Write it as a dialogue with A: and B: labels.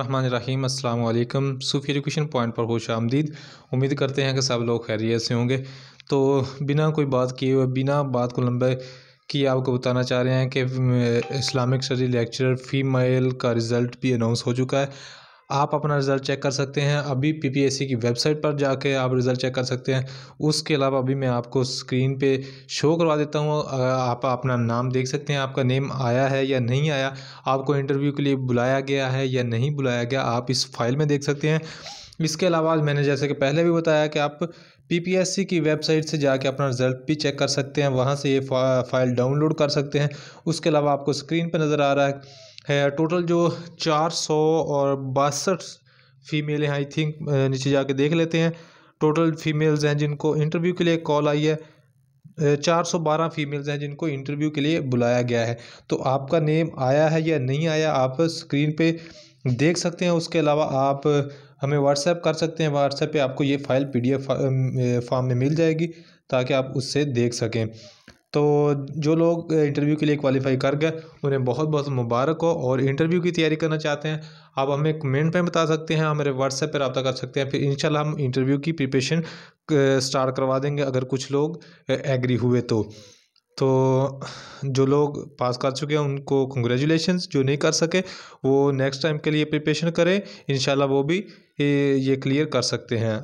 A: रहीम अस्सलाम वालेकुम सूफी education point पर खुश आमदीद उम्मीद करते हैं कि सब लोग खैरियत से होंगे तो बिना कोई बात किए हुए बिना बात को लंबे कि आपको बताना चाह रहे हैं कि इस्लामिक स्टडी लेक्चर फीमेल का रिज़ल्ट भी अनाउंस हो चुका है आप अपना रिज़ल्ट चेक कर सकते हैं अभी पीपीएससी की वेबसाइट पर जाके आप रिज़ल्ट चेक कर सकते हैं उसके अलावा अभी मैं आपको स्क्रीन पे शो करवा देता हूँ आप अपना नाम देख सकते हैं आपका नेम आया है या नहीं आया आपको इंटरव्यू के लिए बुलाया गया है या नहीं बुलाया गया आप इस फाइल में देख सकते हैं इसके अलावा मैंने जैसे कि पहले भी बताया कि आप पीपीएससी की वेबसाइट से जाके अपना रिजल्ट भी चेक कर सकते हैं वहाँ से ये फाइल डाउनलोड कर सकते हैं उसके अलावा आपको स्क्रीन पर नज़र आ रहा है है टोटल जो चार सौ और बासठ फीमेल हैं आई थिंक नीचे जाके देख लेते हैं टोटल फीमेल्स हैं जिनको इंटरव्यू के लिए कॉल आई है चार सौ बारह फीमेल्स हैं जिनको इंटरव्यू के लिए बुलाया गया है तो आपका नेम आया है या नहीं आया आप स्क्रीन पे देख सकते हैं उसके अलावा आप हमें व्हाट्सएप कर सकते हैं व्हाट्सएप पे आपको ये फ़ाइल पीडीएफ फॉर्म में मिल जाएगी ताकि आप उससे देख सकें तो जो लोग इंटरव्यू के लिए क्वालिफ़ाई कर गए उन्हें बहुत बहुत मुबारक हो और इंटरव्यू की तैयारी करना चाहते हैं आप हमें कमेंट पर बता सकते हैं हमारे व्हाट्सएप पर रबा कर सकते हैं फिर इंशाल्लाह हम इंटरव्यू की प्रिपरेशन स्टार्ट करवा देंगे अगर कुछ लोग एग्री हुए तो तो जो लोग पास कर चुके हैं उनको कंग्रेचुलेशन जो नहीं कर सके वो नेक्स्ट टाइम के लिए प्रिपेशन करें इन वो भी ये क्लियर कर सकते हैं